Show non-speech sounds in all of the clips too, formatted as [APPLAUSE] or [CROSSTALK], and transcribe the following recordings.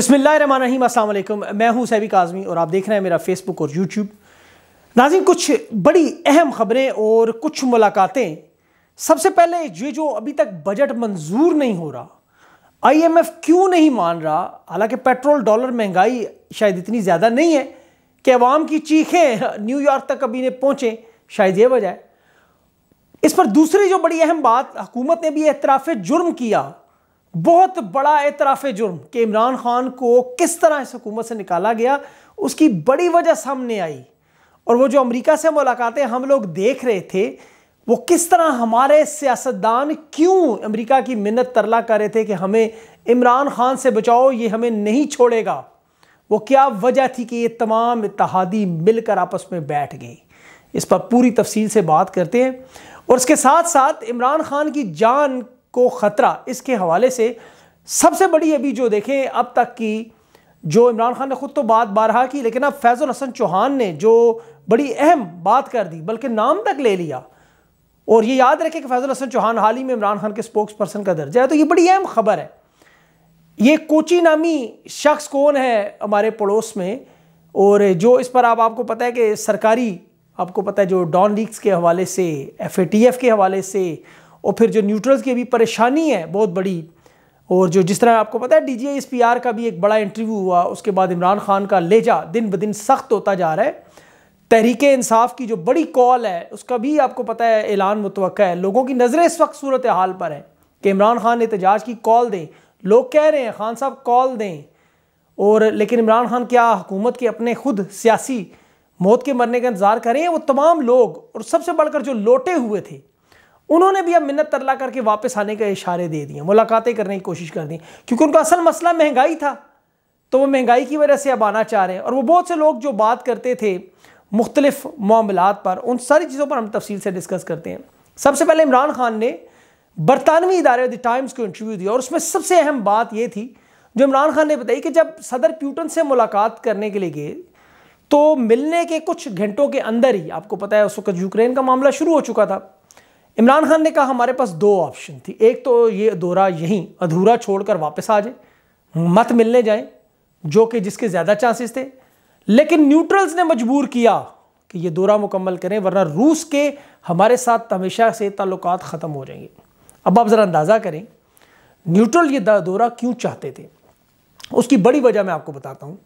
बसमिल मैं हूं सैबिक आज़मी और आप देख रहे हैं मेरा फेसबुक और यूट्यूब नाजिन कुछ बड़ी अहम खबरें और कुछ मुलाकातें सबसे पहले ये जो अभी तक बजट मंजूर नहीं हो रहा आईएमएफ क्यों नहीं मान रहा हालांकि पेट्रोल डॉलर महंगाई शायद इतनी ज़्यादा नहीं है कि अवाम की चीखें न्यूयॉर्क तक अभी ने पहुँचे शायद ये वजह इस पर दूसरी जो बड़ी अहम बात हुकूमत ने भी एतराफ़ जुर्म किया बहुत बड़ा एतराफ़ जुर्म कि इमरान खान को किस तरह इस हुकूमत से निकाला गया उसकी बड़ी वजह सामने आई और वो जो अमेरिका से मुलाकातें हम लोग देख रहे थे वो किस तरह हमारे सियासतदान क्यों अमेरिका की मिन्नत तरला कर रहे थे कि हमें इमरान खान से बचाओ ये हमें नहीं छोड़ेगा वो क्या वजह थी कि ये तमाम इतिहादी मिलकर आपस में बैठ गई इस पर पूरी तफसील से बात करते हैं और उसके साथ साथ इमरान खान की जान को ख़तरा इसके हवाले से सबसे बड़ी अभी जो देखें अब तक की जो इमरान खान ने खुद तो बात बारहा की लेकिन अब फैज़ुल हसन चौहान ने जो बड़ी अहम बात कर दी बल्कि नाम तक ले लिया और ये याद रखें कि फैज़ुल हसन चौहान हाल ही में इमरान खान के स्पोक्स पर्सन का दर्जा है तो ये बड़ी अहम खबर है ये कोची नामी शख्स कौन है हमारे पड़ोस में और जो इस पर आप आपको पता है कि सरकारी आपको पता है जो डॉन लीक्स के हवाले से एफ के हवाले से और फिर जो न्यूट्रल्स की भी परेशानी है बहुत बड़ी और जो जिस तरह आपको पता है डी जी का भी एक बड़ा इंटरव्यू हुआ उसके बाद इमरान खान का लेजा दिन ब दिन सख्त होता जा रहा है तहरीक इंसाफ की जो बड़ी कॉल है उसका भी आपको पता है ऐलान मुतव है लोगों की नज़रें इस वक्त सूरत हाल पर है कि इमरान खान एहतजाज की कॉल दें लोग कह रहे हैं खान साहब कॉल दें और लेकिन इमरान खान क्या हुकूमत के अपने खुद सियासी मौत के मरने का इंतज़ार करें वो तमाम लोग और सबसे बढ़कर जो लोटे हुए थे उन्होंने भी अब मिन्नत तरला करके वापस आने का इशारे दे दिए मुलाकातें करने की कोशिश कर दी क्योंकि उनका असल मसला महंगाई था तो वो महंगाई की वजह से अब आना चाह रहे हैं और वो बहुत से लोग जो बात करते थे मुख्तलिफ मामलों पर उन सारी चीज़ों पर हम तफसील से डिस्कस करते हैं सबसे पहले इमरान खान ने बरतानवी इदारे द टाइम्स को इंटरव्यू दिया और उसमें सबसे अहम बात यह थी जो इमरान खान ने बताई कि जब सदर प्यूटन से मुलाकात करने के लिए गए तो मिलने के कुछ घंटों के अंदर ही आपको पता है उस वक्त यूक्रेन का मामला शुरू हो चुका था इमरान खान ने कहा हमारे पास दो ऑप्शन थी एक तो ये दौरा यहीं अधूरा छोड़कर वापस आ जाए मत मिलने जाए जो कि जिसके ज़्यादा चांसेस थे लेकिन न्यूट्रल्स ने मजबूर किया कि ये दौरा मुकम्मल करें वरना रूस के हमारे साथ हमेशा से ताल्लुक ख़त्म हो जाएंगे अब आप ज़रा अंदाज़ा करें न्यूट्रल ये दौरा क्यों चाहते थे उसकी बड़ी वजह मैं आपको बताता हूँ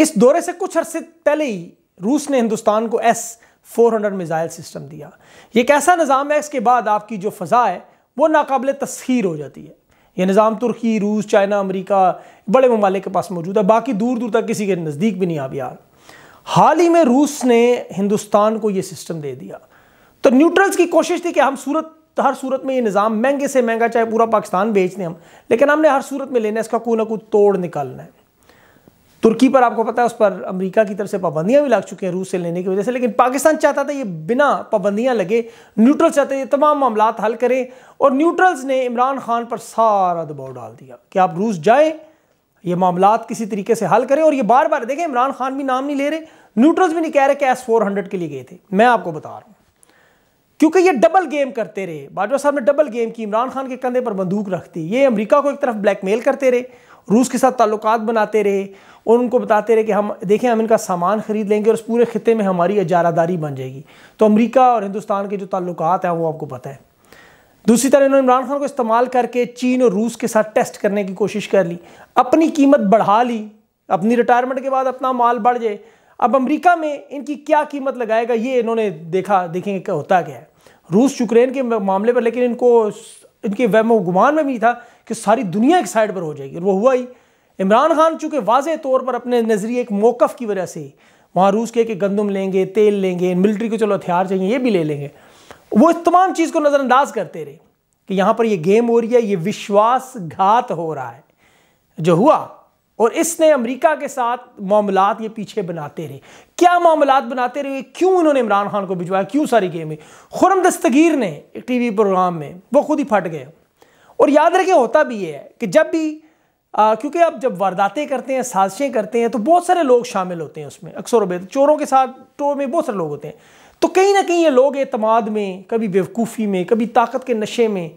इस दौरे से कुछ अरसे पहले ही रूस ने हिंदुस्तान को एस 400 मिज़ाइल सिस्टम दिया ये कैसा निज़ाम है इसके बाद आपकी जो फ़ज़ा है वो नाकबिल तस्खीर हो जाती है यह निज़ाम तुर्की रूस चाइना अमरीका बड़े ममालिक के पास मौजूद है बाकी दूर दूर तक किसी के नज़दीक भी नहीं आ यार हाल ही में रूस ने हिंदुस्तान को यह सिस्टम दे दिया तो न्यूट्रल्स की कोशिश थी कि हम सूरत हर सूरत में ये निज़ाम महंगे से महंगा चाहे पूरा पाकिस्तान बेच दें हम लेकिन हमने हर सूरत में लेना है इसका कोई ना कोई तोड़ निकालना है तुर्की पर आपको पता है उस पर अमेरिका की तरफ से पाबंदियां भी लग चुकी हैं रूस से लेने की वजह से लेकिन पाकिस्तान चाहता था ये बिना पाबंदियां लगे न्यूट्रल चाहते ये तमाम मामला हल करें और न्यूट्रल्स ने इमरान खान पर सारा दबाव डाल दिया कि आप रूस जाए ये मामला किसी तरीके से हल करें और ये बार बार देखें इमरान खान भी नाम नहीं ले रहे न्यूट्रल्स भी नहीं कह रहे कि एस फोर हंड्रेड के लिए गए थे मैं आपको बता रहा हूँ क्योंकि ये डबल गेम करते रहे बाजवा साहब ने डबल गेम की इमरान खान के कंधे पर बंदूक रख दी ये अमेरिका को एक तरफ ब्लैकमेल करते रहे रूस के साथ ताल्लुक बनाते रहे और उनको बताते रहे कि हम देखें हम इनका सामान ख़रीद लेंगे और इस पूरे खत्े में हमारी इजारादारी बन जाएगी तो अमेरिका और हिंदुस्तान के जो ताल्लुक हैं वो आपको पता है दूसरी तरह इन्होंने इमरान खान को इस्तेमाल करके चीन और रूस के साथ टेस्ट करने की कोशिश कर ली अपनी कीमत बढ़ा ली अपनी रिटायरमेंट के बाद अपना माल बढ़ जाए अब अमेरिका में इनकी क्या कीमत लगाएगा ये इन्होंने देखा देखेंगे क्या होता क्या है रूस यूक्रेन के मामले पर लेकिन इनको इनके वहम गुमान में भी था कि सारी दुनिया एक साइड पर हो जाएगी और वो हुआ ही इमरान खान चूँकि वाज तौर पर अपने नज़रिए एक मौक़ की वजह से वहाँ रूस के कि गंदम लेंगे तेल लेंगे मिलिट्री को चलो हथियार चाहिए ये भी ले लेंगे वो इस तमाम चीज़ को नज़रअंदाज करते रहे कि यहाँ पर ये गेम हो रही है ये विश्वासघात हो रहा है जो हुआ और इसने अमेरिका के साथ मामलात ये पीछे बनाते रहे क्या मामलात बनाते रहे क्यों इन्होंने इमरान खान को भिजवाया क्यों सारी गेम में खुरम दस्तगीर ने एक वी प्रोग्राम में वो खुद ही फट गए और याद रखे होता भी ये है कि जब भी क्योंकि आप जब वारदातें करते हैं साजिशें करते हैं तो बहुत सारे लोग शामिल होते हैं उसमें अक्सर वबेद चोरों के साथ टोर में बहुत सारे लोग होते हैं तो कहीं ना कहीं ये लोग एतमाद में कभी बेवकूफ़ी में कभी ताकत के नशे में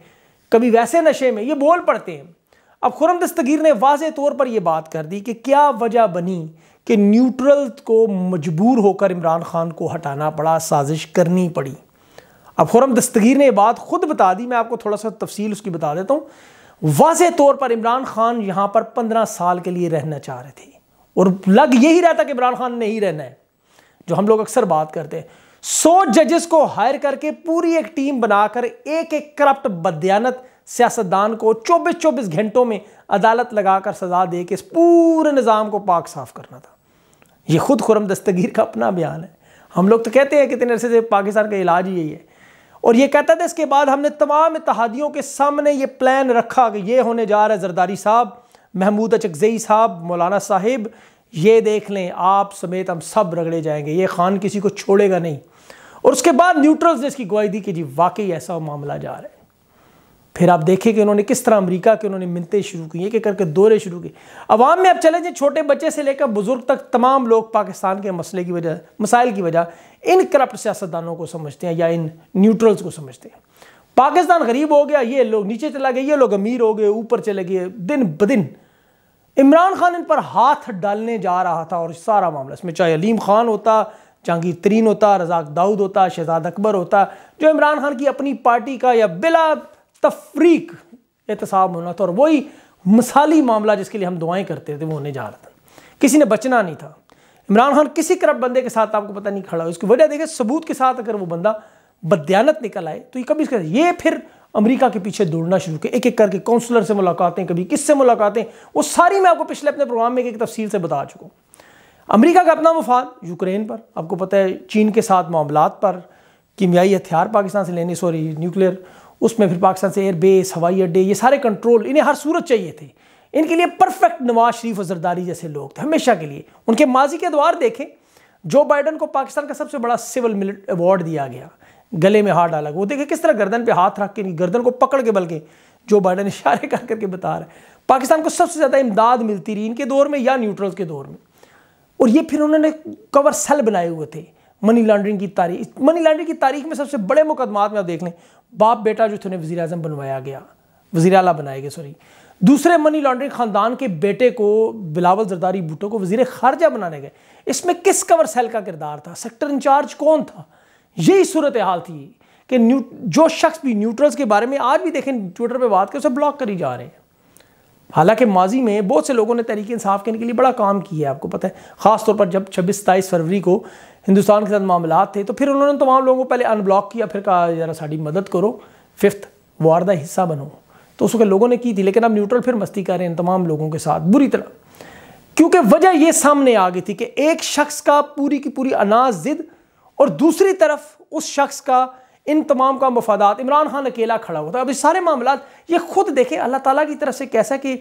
कभी वैसे नशे में ये बोल पड़ते हैं अब खुरम दस्तगीर ने वाज तौर पर यह बात कर दी कि क्या वजह बनी कि न्यूट्रल को मजबूर होकर इमरान खान को हटाना पड़ा साजिश करनी पड़ी अब खुरम दस्तगीर ने बात खुद बता दी मैं आपको थोड़ा सा तफसील उसकी बता देता हूँ वाज तौर पर इमरान खान यहाँ पर पंद्रह साल के लिए रहना चाह रहे थे और लग यही रहता कि इमरान खान नहीं रहना है जो हम लोग अक्सर बात करते हैं सौ जजेस को हायर करके पूरी एक टीम बनाकर एक एक करप्ट बदयानत सियासतदान को चौबीस चौबीस घंटों में अदालत लगाकर सजा दे के इस पूरे निज़ाम को पाक साफ करना था ये खुद खुरम दस्तगीर का अपना बयान है हम लोग तो कहते हैं कितने अरसे पाकिस्तान का इलाज यही है और ये कहता था इसके बाद हमने तमाम इतिहादियों के सामने ये प्लान रखा कि ये होने जा रहा है जरदारी साहब महमूद अचकजई साहब मौलाना साहिब ये देख लें आप समेत हम सब रगड़े जाएंगे ये खान किसी को छोड़ेगा नहीं और उसके बाद न्यूट्रल्स ने इसकी गवाही दी कि जी वाकई ऐसा मामला जा रहा है फिर आप देखें कि उन्होंने किस तरह अमेरिका के उन्होंने मिनतें शुरू की एक एक करके दौरे शुरू किए अवाम में आप चले जाए छोटे बच्चे से लेकर बुज़ुर्ग तक तमाम लोग पाकिस्तान के मसले की वजह मसाइल की वजह इन करप्ट सियासतदानों को समझते हैं या इन न्यूट्रल्स को समझते हैं पाकिस्तान गरीब हो गया ये लोग नीचे चला गए ये लोग अमीर हो गए ऊपर चले गए दिन ब दिन इमरान खान इन पर हाथ डालने जा रहा था और सारा मामला इसमें चाहे अलीम खान होता जहांगीर तरीन होता रजाक दाऊद होता शहजाद अकबर होता जो इमरान खान की अपनी पार्टी का या बिला तफरीक एहतसाब होना था और वही मिसाली मामला जिसके लिए हम दुआएं करते थे वो होने जा रहा था किसी ने बचना नहीं था इमरान खान किसी करप्ट बंदे के साथ आपको पता नहीं खड़ा हो उसकी वजह देखे सबूत के साथ अगर वो बंदा बदयानत निकल आए तो ये कभी इसका ये फिर अमेरिका के पीछे दौड़ना शुरू किया एक एक करके काउंसलर से मुलाकातें कभी किससे मुलाकातें वो सारी मैं आपको पिछले अपने प्रोग्राम में एक तफसील से बता चुका हूँ अमरीका का अपना मफाद यूक्रेन पर आपको पता है चीन के साथ मामला पर कीमियाई हथियार पाकिस्तान से लेने सॉरी न्यूक्लियर उसमें फिर पाकिस्तान से एयरबेस हवाई अड्डे ये सारे कंट्रोल इन्हें हर सूरत चाहिए थे इनके लिए परफेक्ट नवाज शरीफ और जरदारी जैसे लोग थे हमेशा के लिए उनके माजी के द्वार देखें जो बाइडन को पाकिस्तान का सबसे बड़ा सिविल मिलिट अवार्ड दिया गया गले में हार डाला वो देखे किस तरह गर्दन पे हाथ रख के नहीं गर्दन को पकड़ के बल्कि जो बाइडन इशारे [LAUGHS] कर करके बता रहे पाकिस्तान को सबसे ज़्यादा इमदाद मिलती रही इनके दौर में या न्यूट्रल के दौर में और ये फिर उन्होंने कवर सेल बनाए हुए थे मनी लॉन्ड्रिंग की तारीख मनी लॉन्ड्रिंग की तारीख में सबसे बड़े मुकदमात में आप देख लें बाप बेटा जो थे उन्हें वजी अजम बनवाया गया वजी अला बनाए गए सॉरी दूसरे मनी लॉन्ड्रिंग खानदान के बेटे को बिलावल जरदारी बूटो को वजीर खारजा बनाने गए इसमें किस कवर सेल का किरदार था सेक्टर इंचार्ज कौन था यही सूरत हाल थी कि जो शख्स भी न्यूट्रल्स के बारे में आज भी देखें ट्विटर पर बात करें उसे ब्लॉक करी जा रहे हैं हालांकि माजी में बहुत से लोगों ने तहरीक इंसाफ के लिए बड़ा काम किया है आपको पता है ख़ास तौर पर जब छब्बीस सताईस फरवरी को हिंदुस्तान के साथ मामला थे तो फिर उन्होंने तमाम लोगों को पहले अनब्लॉक किया फिर कहा ज़रा साड़ी मदद करो फिफ्थ वार का हिस्सा बनो तो उसके लोगों ने की थी लेकिन अब न्यूट्रल फिर मस्ती कर रहे हैं तमाम लोगों के साथ बुरी तरह क्योंकि वजह यह सामने आ गई थी कि एक शख्स का पूरी की पूरी अनाज जिद और दूसरी तरफ उस शख्स का इन तमाम का मफादात इमरान खान अकेला खड़ा होता है अब इस सारे मामला ये खुद देखें अल्लाह ताला की तरफ से कैसा कि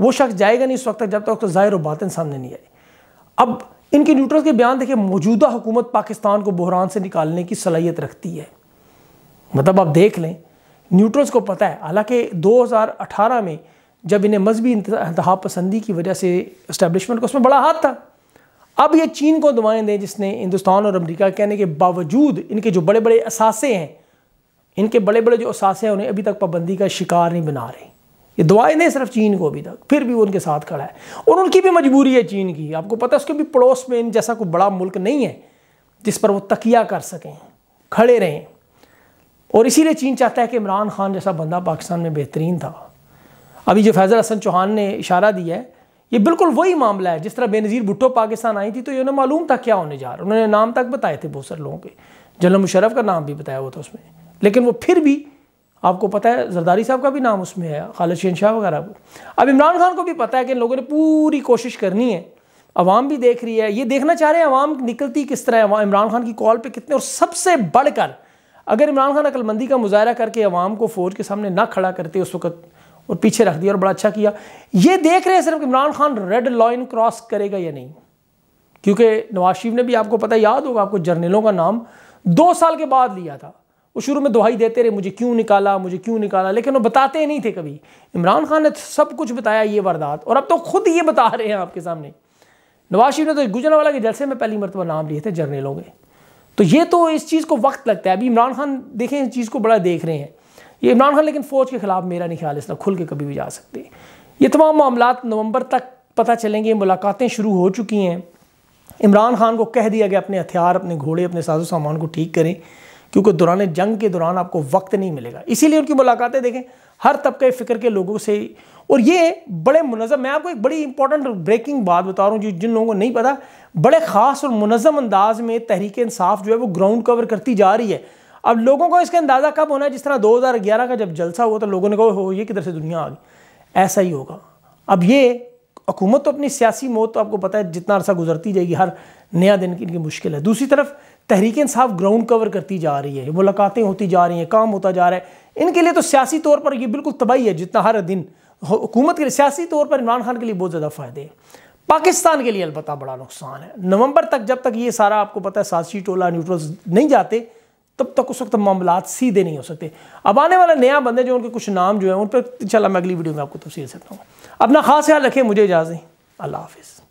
वो शख्स जाएगा नहीं इस वक्त तक जब तक तो ज़ाहिर बातें सामने नहीं आई अब इनके न्यूट्रल के बयान देखिए मौजूदा हुकूमत पाकिस्तान को बहरान से निकालने की सलाहियत रखती है मतलब आप देख लें न्यूट्रल्स को पता है हालांकि 2018 में जब इन्हें मजहबी इंतहा पसंदी की वजह से इस्टेबलिशमेंट को उसमें बड़ा हाथ था अब ये चीन को दुआएं दें जिसने हिंदुस्तान और अमरीका कहने के बावजूद इनके जो बड़े बड़े असासे हैं इनके बड़े बड़े जो असासे हैं उन्हें अभी तक पाबंदी का शिकार नहीं बना रहे ये दुआएं नहीं सिर्फ चीन को अभी तक फिर भी वो उनके साथ खड़ा है और उनकी भी मजबूरी है चीन की आपको पता है उसके भी पड़ोस में इन जैसा कोई बड़ा मुल्क नहीं है जिस पर वो तकिया कर सकें खड़े रहें और इसीलिए चीन चाहता है कि इमरान खान जैसा बंदा पाकिस्तान में बेहतरीन था अभी जो फैज़ल हसन चौहान ने इशारा दिया है ये बिल्कुल वही मामला है जिस तरह बेनज़ीर भुट्टो पाकिस्तान आई थी तो ये उन्हें मालूम था क्या होने जा रहा उन्होंने नाम तक बताए थे बहुत सारे लोगों के जनरल मुशरफ का नाम भी बताया हुआ था उसमें लेकिन वो फिर भी आपको पता है जरदारी साहब का भी नाम उसमें है खालिद शेन शाह वगैरह अब इमरान खान को भी पता है कि इन लोगों ने पूरी कोशिश करनी है अवाम भी देख रही है ये देखना चाह रहे हैं अवाम निकलती किस तरह है इमरान खान की कॉल पर कितने और सबसे बढ़कर अगर इमरान खान अकलमंदी का मुजाहरा करके अवाम को फौज के सामने ना खड़ा करते उस वक्त और पीछे रख दिया और बड़ा अच्छा किया ये देख रहे हैं सिर्फ Imran Khan red line cross करेगा या नहीं क्योंकि नवाज शरीफ ने भी आपको पता याद होगा आपको जर्नलों का नाम दो साल के बाद लिया था वो शुरू में दुहाई देते रहे मुझे क्यों निकाला मुझे क्यों निकाला लेकिन वो बताते नहीं थे कभी इमरान खान ने सब कुछ बताया ये वारदात और अब तो खुद ये बता रहे हैं आपके सामने नवाज शरीफ ने तो गुजरावाला के जलसे में पहली मरतबा नाम लिए थे जर्नलों के तो ये तो इस चीज़ को वक्त लगता है अभी इमरान खान देखें इस चीज़ को बड़ा देख रहे हैं ये इमरान खान लेकिन फ़ौज के ख़िलाफ़ मेरा नहीं ख्याल इसलिए खुल के कभी भी जा सकते ये तमाम मामला नवंबर तक पता चलेंगे मुलाकातें शुरू हो चुकी हैं इमरान खान को कह दिया गया अपने हथियार अपने घोड़े अपने साजो सामान को ठीक करें क्योंकि दौरान जंग के दौरान आपको वक्त नहीं मिलेगा इसीलिए उनकी मुलाकातें देखें हर तबके फ़िक्र के लोगों से और ये बड़े मुनज़म मैं आपको एक बड़ी इंपॉर्टेंट ब्रेकिंग बात बता रहा हूँ जो जिन लोगों को नहीं पता बड़े ख़ास और मुनज़म अंदाज में तहरीक इंसाफ जो है वो ग्राउंड कवर करती जा रही है अब लोगों को इसका अंदाज़ा कब होना है जिस तरह 2011 का जब जलसा हुआ तो लोगों ने कहा हो ये किधर से दुनिया आ गई ऐसा ही होगा अब ये हुकूमत तो अपनी सियासी मौत तो आपको पता है जितना अरसा गुजरती जाएगी हर नया दिन की इनकी मुश्किल है दूसरी तरफ तहरीक इंसाफ ग्राउंड कवर करती जा रही है मुलाकातें होती जा रही हैं काम होता जा रहा है इनके लिए तो सियासी तौर पर ये बिल्कुल तबाही है जितना हर दिन हुकूमत के लिए सियासी तौर पर इमरान खान के लिए बहुत ज़्यादा फ़ायदे हैं पाकिस्तान के लिए अलबत्त बड़ा नुकसान है नवंबर तक जब तक ये सारा आपको पता है सासी टोला न्यूट्रल्स नहीं जाते तब तक उस वक्त मामला सीधे नहीं हो सकते अब आने वाला नया बंदे जो उनके कुछ नाम जो है उन पर इन मैं अगली वीडियो में आपको तफसील सकता हूँ अपना खास ख्याल रखें मुझे इजाज़ें अल्लाह हाफिज़